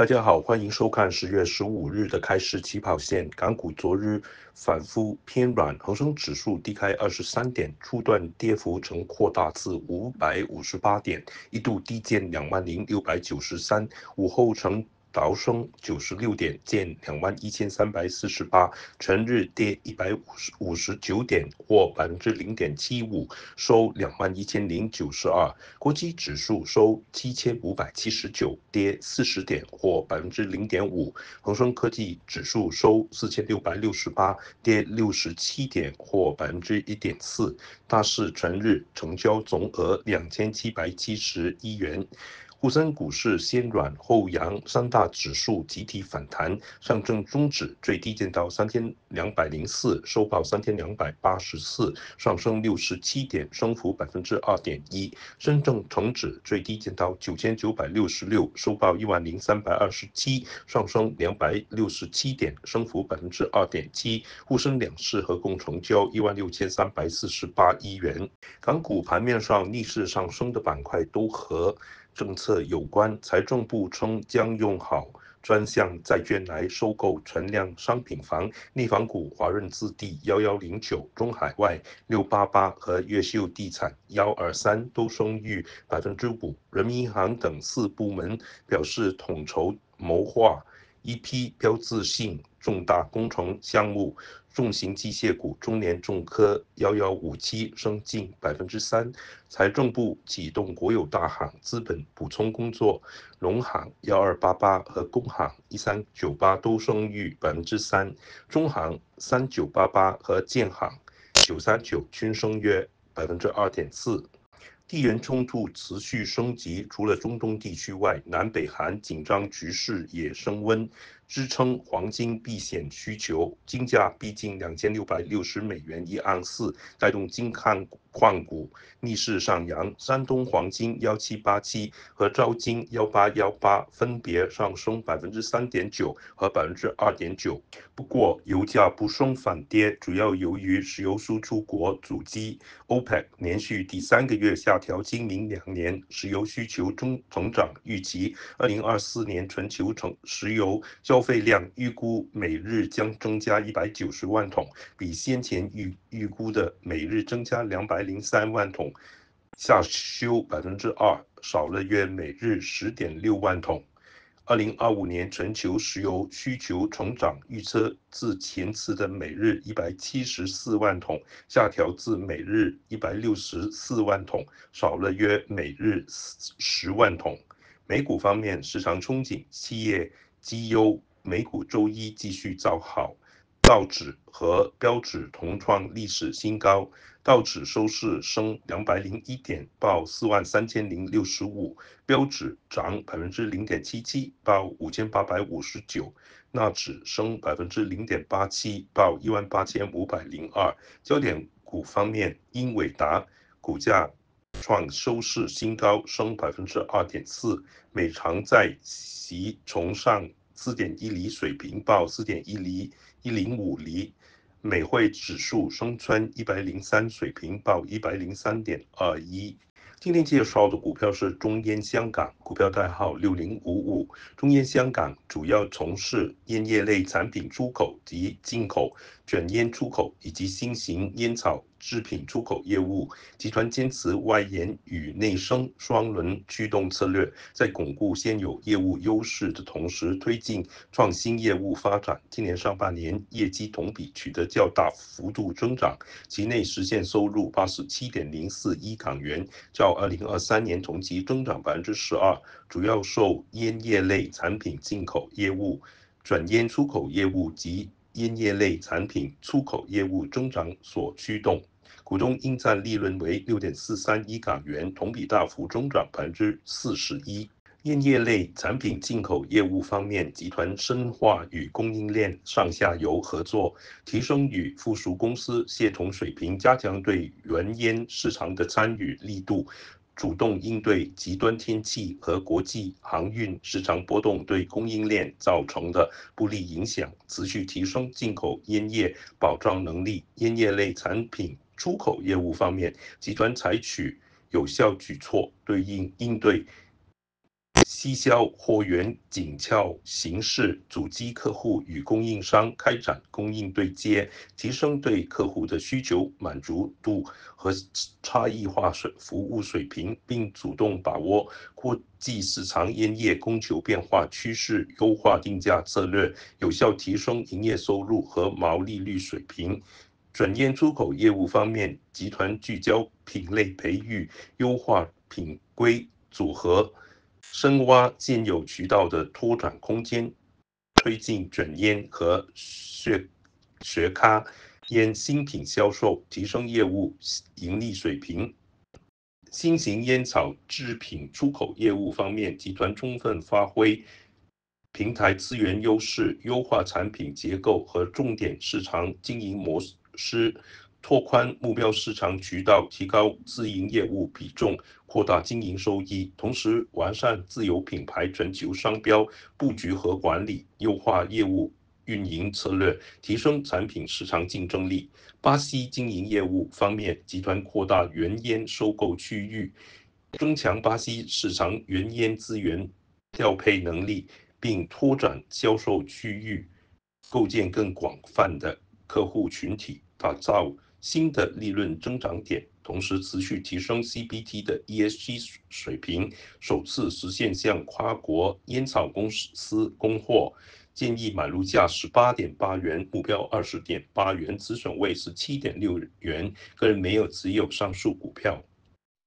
大家好，欢迎收看十月十五日的开市起跑线。港股昨日反复偏软，恒生指数低开二十三点，初段跌幅曾扩大至五百五十八点，一度低见两万零六百九十三。午后曾。道升九十六点，见两万一千三百四十八，全日跌一百五十五十九点，或百分之零点七五，收两万一千零九十二。国际指数收七千五百七十九，跌四十点，或百分之零点五。恒生科技指数收四千六百六十八，跌六十七点，或百分之一点四。大市全日成交总额两千七百七十一元。沪深股市先软后扬，三大指数集体反弹。上证综指最低见到三千两百零四，收报三千两百八十四，上升六十七点，升幅百分之二点一。深证成指最低见到九千九百六十六，收报一万零三百二十七，上升两百六十七点，升幅百分之二点七。沪深两市合共成交一万六千三百四十八亿元。港股盘面上，逆势上升的板块都和。政策有关，财政部称将用好专项债券来收购存量商品房。内房股华润置地幺幺零九、中海外六八八和越秀地产幺二三都收益百分之五。人民银行等四部门表示统筹谋划一批标志性重大工程项目。重型机械股中联重科幺幺五七升近百分之三，财政部启动国有大行资本补充工作，农行幺二八八和工行一三九八都升逾百分之三，中行三九八八和建行九三九均升约百分之二点四。地缘冲突持续升级，除了中东地区外，南北韩紧张局势也升温。支撑黄金避险需求，金价逼近两千六百六十美元一盎司，带动金看。矿股逆势上扬，山东黄金幺七八七和招金幺八幺八分别上升百分之三点九和百分之二点九。不过，油价不升反跌，主要由于石油输出国组击 OPEC 连续第三个月下调今明两年石油需求增增长预期。二零二四年全球成石油消费量预估每日将增加一百九十万桶，比先前预预估的每日增加两百。零三万桶，下修百分之二，少了约每日十点六万桶。二零二五年全球石油需求成长预测自前次的每日一百七十四万桶下调至每日一百六十四万桶，少了约每日十万桶。美股方面，市场憧憬企业绩优，美股周一继续造好。道指和标指同创历史新高，道指收市升两百零一点，报四万三千零六十五；标指涨百分之零点七七，报五千八百五十九；纳指升百分之零点八七，报一万八千五百零二。焦点股方面，英伟达股价创收市新高，升百分之二点四，美长在席从上四点一厘水平报四点一厘。一零五厘，美汇指数升穿一百零三水平，报一百零三点二一。今天介绍的股票是中烟香港，股票代号六零五五。中烟香港主要从事烟叶类产品出口及进口、卷烟出口以及新型烟草。制品出口业务集团坚持外延与内生双轮驱动策略，在巩固现有业务优势的同时，推进创新业务发展。今年上半年业绩同比取得较大幅度增长，其内实现收入八十七点零四亿港元，较二零二三年同期增长百分之十二，主要受烟叶类产品进口业务、转烟出口业务及烟叶类产品出口业务增长所驱动，股东应占利润为六点四三亿港元，同比大幅增长百分之四十一。烟叶类产品进口业务方面，集团深化与供应链上下游合作，提升与附属公司协同水平，加强对原烟市场的参与力度。主动应对极端天气和国际航运市场波动对供应链造成的不利影响，持续提升进口烟叶保障能力。烟叶类产品出口业务方面，集团采取有效举措，对应应对。吸销货源紧俏形势，组织客户与供应商开展供应对接，提升对客户的需求满足度和差异化水服务水平，并主动把握国际市场烟叶供求变化趋势，优化定价策略，有效提升营业收入和毛利率水平。转烟出口业务方面，集团聚焦品类培育，优化品规组合。深挖现有渠道的拓展空间，推进卷烟和雪雪茄烟新品销售，提升业务盈利水平。新型烟草制品出口业务方面，集团充分发挥平台资源优势，优化产品结构和重点市场经营模式。拓宽目标市场渠道，提高自营业务比重，扩大经营收益；同时，完善自有品牌全球商标布局和管理，优化业务运营策略，提升产品市场竞争力。巴西经营业务方面，集团扩大原烟收购区域，增强巴西市场原烟资源调配能力，并拓展销售区域，构建更广泛的客户群体，打造。新的利润增长点，同时持续提升 CBT 的 ESG 水平，首次实现向跨国烟草公司供货。建议买入价十八点八元，目标二十点八元，止损位是七点六元。个人没有持有上述股票。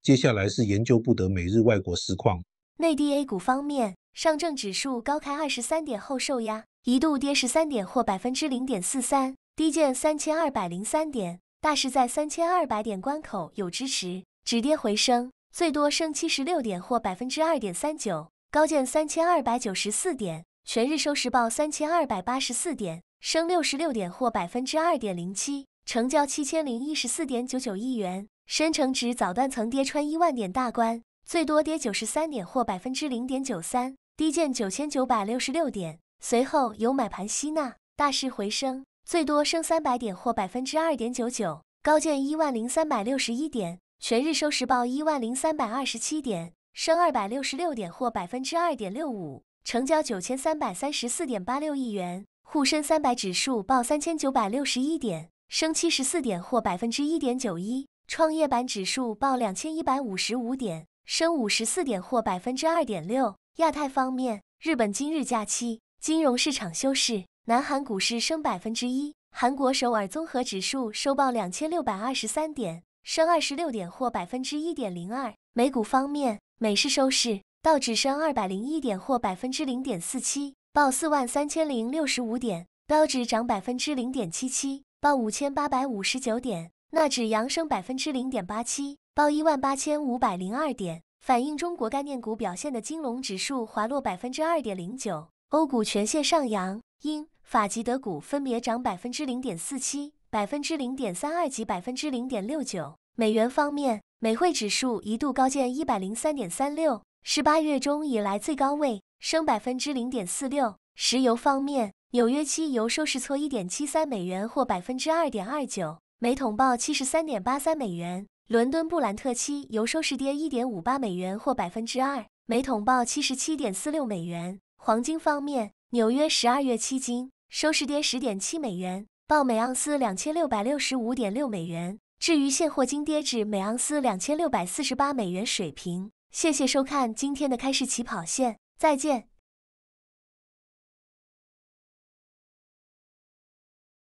接下来是研究部的每日外国实况。内地 A 股方面，上证指数高开二十三点后受压，一度跌十三点，或百分之零点四三，低见三千二百零三点。大市在三千二百点关口有支持，止跌回升，最多升七十六点或百分之二点三九，高见三千二百九十四点，全日收市报三千二百八十四点，升六十六点或百分之二点零七，成交七千零一十四点九九亿元。深成指早段曾跌穿一万点大关，最多跌九十三点或百分之零点九三，低见九千九百六十六点，随后有买盘吸纳，大势回升。最多升三百点或百分之二点九九，高见一万零三百六十一点，全日收市报一万零三百二十七点，升二百六十六点或百分之二点六五，成交九千三百三十四点八六亿元。沪深三百指数报三千九百六十一点，升七十四点或百分之一点九一；创业板指数报两千一百五十五点，升五十四点或百分之二点六。亚太方面，日本今日假期，金融市场休市。南韩股市升百分之一，韩国首尔综合指数收报两千六百二十三点，升二十六点，或百分之一点零二。美股方面，美市收市，道指升二百零一点，或百分之零点四七，报四万三千零六十五点，标指涨百分之零点七七，报五千八百五十九点。纳指扬升百分之零点八七，报一万八千五百零二点。反映中国概念股表现的金融指数滑落百分之二点零九。欧股全线上扬，因。法吉德股分别涨百分之零点四七、百分之零点三二及百分之零点六九。美元方面，美汇指数一度高见一百零三点三六，是八月中以来最高位，升百分之零点四六。石油方面，纽约期油收市挫一点七三美元，或百分之二点二九，每桶报七十三点八三美元。伦敦布兰特期油收市跌一点五八美元，或百分之二，每桶报七十七点四六美元。黄金方面，纽约十二月期金。收市跌十点七美元，报每盎司两千六百六十五点六美元。至于现货金跌至每盎司两千六百四十八美元水平。谢谢收看今天的开市起跑线，再见。